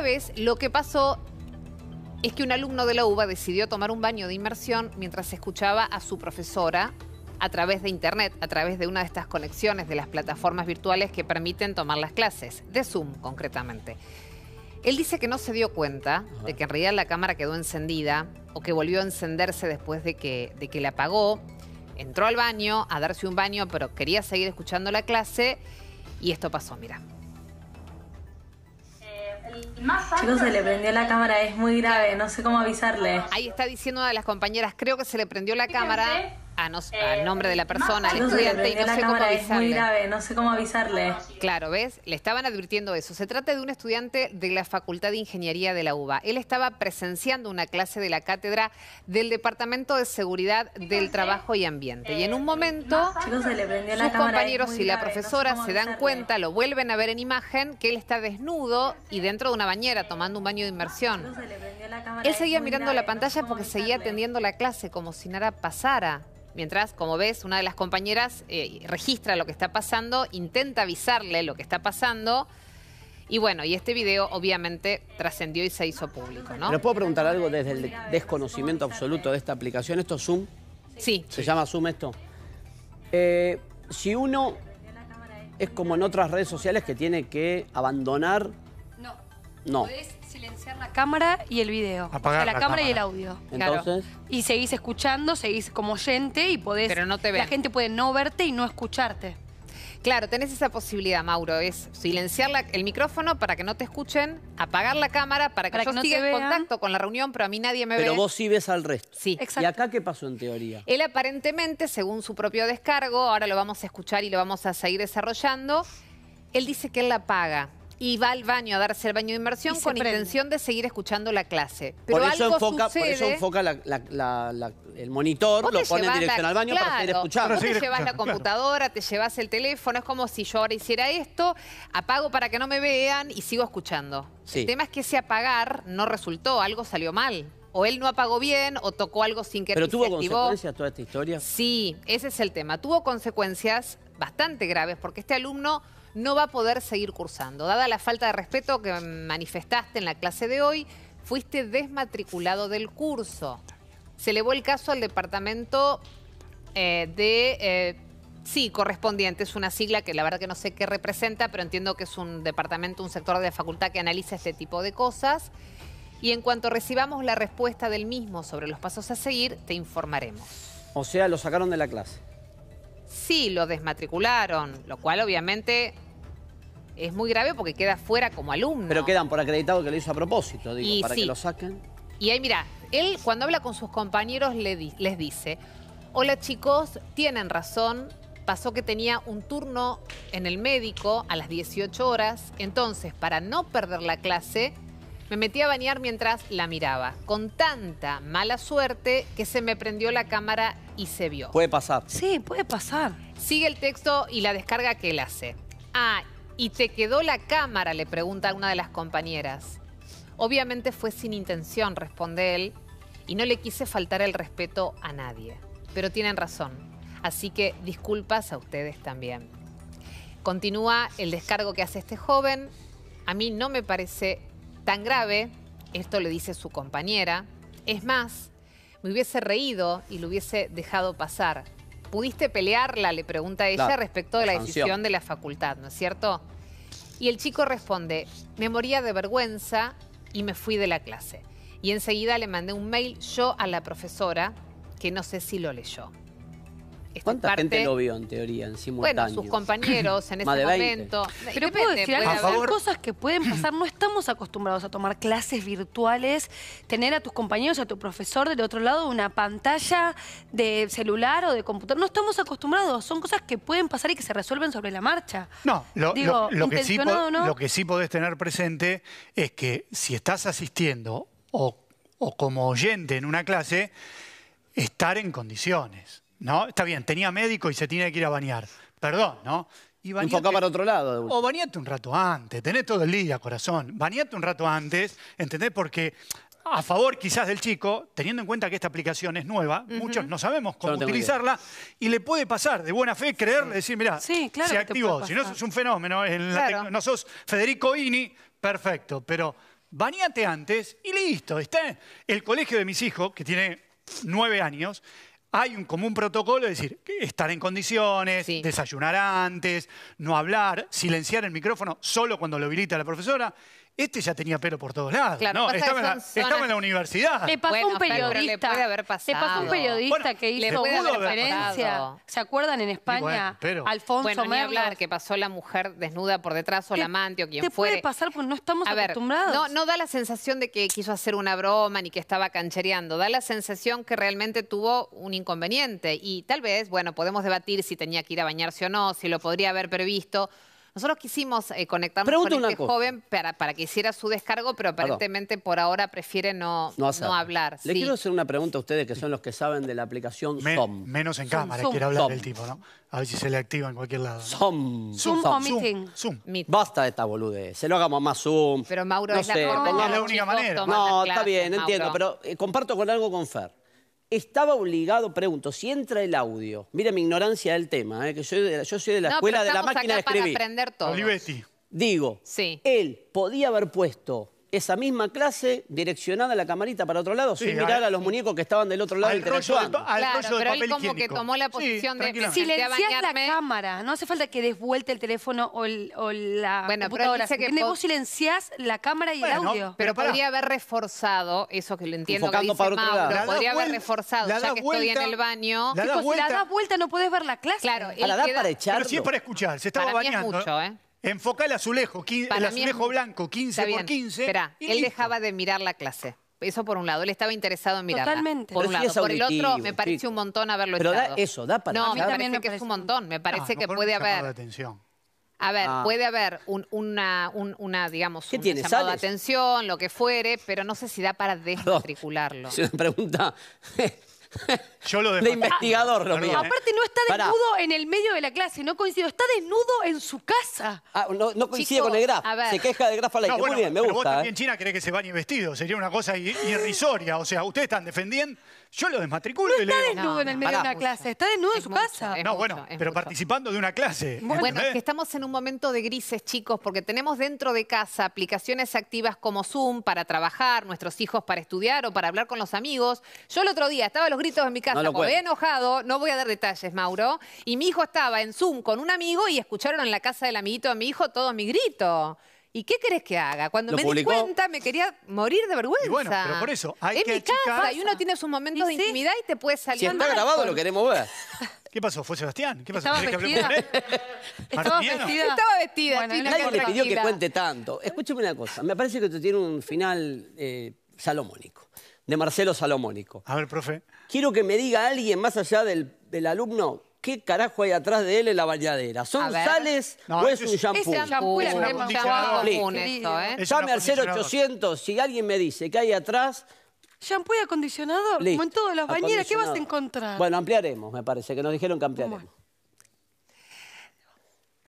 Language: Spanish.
vez lo que pasó es que un alumno de la UBA decidió tomar un baño de inmersión mientras escuchaba a su profesora a través de Internet, a través de una de estas conexiones de las plataformas virtuales que permiten tomar las clases, de Zoom concretamente. Él dice que no se dio cuenta de que en realidad la cámara quedó encendida o que volvió a encenderse después de que, de que la apagó. Entró al baño a darse un baño, pero quería seguir escuchando la clase y esto pasó, mira. Chicos, se le prendió la cámara, es muy grave, no sé cómo avisarle. Ahí está diciendo una de las compañeras, creo que se le prendió la cámara. Ah, al eh, nombre de la persona, al estudiante, y no sé cómo avisarle. muy grave, no sé cómo avisarle. Claro, ¿ves? Le estaban advirtiendo eso. Se trata de un estudiante de la Facultad de Ingeniería de la UBA. Él estaba presenciando una clase de la cátedra del Departamento de Seguridad del ¿eh? Trabajo y Ambiente. Y en un eh, momento, sus compañeros y la profesora se dan cuenta, lo vuelven a ver en imagen, que él está desnudo y dentro de una bañera tomando un baño de inmersión. él seguía mirando la pantalla porque seguía atendiendo la clase como si nada pasara. Mientras, como ves, una de las compañeras eh, registra lo que está pasando, intenta avisarle lo que está pasando. Y bueno, y este video obviamente trascendió y se hizo público, ¿no? puedo preguntar algo desde el desconocimiento absoluto de esta aplicación? ¿Esto es Zoom? Sí. ¿Se llama Zoom esto? Eh, si uno es como en otras redes sociales que tiene que abandonar... No. No silenciar la cámara y el video. Apagar la, cámara, y el audio. Y seguís escuchando, seguís como oyente y podés. Pero no te ven. La gente puede no verte y no escucharte. Claro, tenés esa posibilidad, Mauro, es silenciar el micrófono para que no te escuchen, apagar la cámara para que yo no siga en contacto con la reunión, pero a mí nadie me ve. Pero vos sí ves al resto. Sí. Exacto. ¿Y acá qué pasó en teoría? Él aparentemente, según su propio descargo, ahora lo vamos a escuchar y lo vamos a seguir desarrollando, él dice que él la paga y va al baño a darse el baño de inmersión con intención de seguir escuchando la clase. por, eso enfoca, el monitor, lo pone en dirección al baño para seguir escuchando. te llevas la computadora, te llevas el teléfono, es como si yo ahora hiciera esto, apago para que no me vean y sigo escuchando. El tema es que ese apagar no resultó, algo salió mal o él no apagó bien o tocó algo sin querer. ¿Pero tuvo consecuencias toda esta historia? Sí, ese es el tema. Tuvo consecuencias bastante graves porque este alumno no va a poder seguir cursando. Dada la falta de respeto que manifestaste en la clase de hoy, fuiste desmatriculado del curso. Se elevó el caso al departamento eh, de... Eh, sí, correspondiente, es una sigla que la verdad que no sé qué representa, pero entiendo que es un departamento, un sector de la facultad que analiza este tipo de cosas. Y en cuanto recibamos la respuesta del mismo sobre los pasos a seguir, te informaremos. O sea, lo sacaron de la clase sí lo desmatricularon, lo cual obviamente es muy grave porque queda fuera como alumno. Pero quedan por acreditado que lo hizo a propósito, digo, para que lo saquen. Y ahí, mira, él cuando habla con sus compañeros les dice, hola chicos, tienen razón, pasó que tenía un turno en el médico a las 18 horas, entonces para no perder la clase me metí a bañar mientras la miraba, con tanta mala suerte que se me prendió la cámara y se vio. Puede pasar. Sí, puede pasar. Sigue el texto y la descarga que él hace. Ah, ¿y te quedó la cámara? Le pregunta una de las compañeras. Obviamente fue sin intención, responde él, y no le quise faltar el respeto a nadie. Pero tienen razón, así que disculpas a ustedes también. Continúa el descargo que hace este joven. A mí no me parece tan grave, esto le dice su compañera, es más, me hubiese reído y lo hubiese dejado pasar. ¿Pudiste pelearla? Le pregunta ella respecto de la, la decisión de la facultad, ¿no es cierto? Y el chico responde, me moría de vergüenza y me fui de la clase. Y enseguida le mandé un mail yo a la profesora, que no sé si lo leyó. ¿Cuánta gente lo vio en teoría en simultáneo? Bueno, sus compañeros en ese momento. Pero puedo decir, hay cosas que pueden pasar. No estamos acostumbrados a tomar clases virtuales, tener a tus compañeros, a tu profesor del otro lado de una pantalla de celular o de computador. No estamos acostumbrados. Son cosas que pueden pasar y que se resuelven sobre la marcha. No, lo, Digo, lo, que, sí podés tener presente es que si estás asistiendo o como oyente en una clase, estar en condiciones. ¿no? Está bien, tenía médico y se tiene que ir a bañar. Perdón, ¿no? Y bañate, Enfocá para otro lado. O bañate un rato antes, tenés todo el día, corazón. Bañate un rato antes, ¿entendés? Porque a favor quizás del chico, teniendo en cuenta que esta aplicación es nueva, muchos no sabemos cómo utilizarla, y le puede pasar de buena fe creer, decir, mira, se activó. Si no es un fenómeno, en la no sos Federico Ini, perfecto, pero bañate antes y listo. Está el colegio de mis hijos, que tiene nueve años, hay un común protocolo, es decir, estar en condiciones, desayunar antes, no hablar, silenciar el micrófono solo cuando lo habilita la profesora. Este ya tenía pelo por todos lados. no, estaba, en la, universidad. Le pasó un periodista. le puede haber un periodista que hizo una referencia. ¿Se acuerdan en España? Alfonso bueno, hablar que pasó la mujer desnuda por detrás o la amante o quien te puede pasar pues no estamos acostumbrados. no, no da la sensación de que quiso hacer una broma ni que estaba canchereando. Da la sensación que realmente tuvo un inconveniente. Y tal vez, bueno, podemos debatir si tenía que ir a bañarse o no, si lo podría haber previsto. Nosotros quisimos eh, conectarnos con este joven para, que hiciera su descargo, pero aparentemente por ahora prefiere no, no, hablar. Le quiero hacer una pregunta a ustedes que son los que saben de la aplicación Zoom. Menos en cámara, quiero hablar del tipo, ¿no? A ver si se le activa en cualquier lado. Zoom. Zoom, meeting. Basta de esta boludez. Se lo hagamos más Zoom. Pero Mauro es, la, no, única manera. No, está bien, entiendo. Pero eh, comparto con algo con Fer estaba obligado, pregunto, si entra el audio, mira mi ignorancia del tema, eh, que yo soy de la escuela de la máquina de escribir. aprender todo. Olivetti. Digo, él podía haber puesto esa misma clase direccionada a la camarita para otro lado, sin mirar a los muñecos que estaban del otro lado al rollo del, al claro, pero de papel él como que tomó la posición de silenciar la cámara, no hace falta que desvuelte el teléfono o, la bueno, computadora. que vos silenciás la cámara y el audio. Pero, podría haber reforzado eso que lo entiendo que dice Mauro, podría haber reforzado, ya que estoy en el baño. La da, la das vuelta, no podés ver la clase. Claro, a la para echar. Pero si es para escuchar, se estaba bañando. mucho, ¿eh? Enfoca el azulejo, el azulejo blanco, 15 por 15. Espera, él dejaba de mirar la clase. Eso por un lado, él estaba interesado en mirarla. Totalmente. Por un lado. por el otro, me parece un montón haberlo Pero Da eso, da para No, me parece, me que es un montón. Me parece ah, que puede haber... atención. A ver, ah. puede haber una, una, digamos, un llamado de atención, lo que fuere, pero no sé si da para desmatricularlo. Se pregunta Yo lo de investigador, lo mío. Eh. Aparte, no está desnudo en el medio de la clase, no coincido. Está desnudo en su casa. Ah, no, coincide con el graf. Se queja del graf a la Muy bien, me pero gusta. vos también, eh. China, querés que se bañe vestido. Sería una cosa irrisoria. O sea, ustedes están defendiendo. Yo lo desmatriculo y está desnudo en el medio de una clase. Está desnudo en su casa. No, bueno, pero participando de una clase. Bueno, es que estamos en un momento de grises, chicos, porque tenemos dentro de casa aplicaciones activas como Zoom para trabajar, nuestros hijos para estudiar o para hablar con los amigos. Yo el otro día estaba los gritos en mi casa casa, no enojado, no voy a dar detalles, Mauro, y mi hijo estaba en Zoom con un amigo y escucharon en la casa del amiguito de mi hijo todo mi grito. ¿Y qué querés que haga? Cuando me di cuenta me quería morir de vergüenza. bueno, pero por eso hay en que mi casa y uno tiene sus momentos de intimidad y te puede salir Si está grabado lo queremos ver. ¿Qué pasó? ¿Fue Sebastián? ¿Qué pasó? ¿Estaba vestida? ¿Estaba vestida? Estaba vestida. Bueno, nadie le pidió que cuente tanto. Escúchame una cosa. Me parece que esto tiene un final eh, salomónico de Marcelo Salomónico. A ver, profe. Quiero que me diga alguien más allá del, alumno ¿Qué carajo hay atrás de él en la bañadera? ¿Son sales o es, un shampoo? Es shampoo, es común esto, ¿eh? Llame al 0800 si alguien me dice que hay atrás. Shampoo y acondicionador, como en todas las bañeras, ¿qué vas a encontrar? Bueno, ampliaremos, me parece, que nos dijeron que ampliaremos.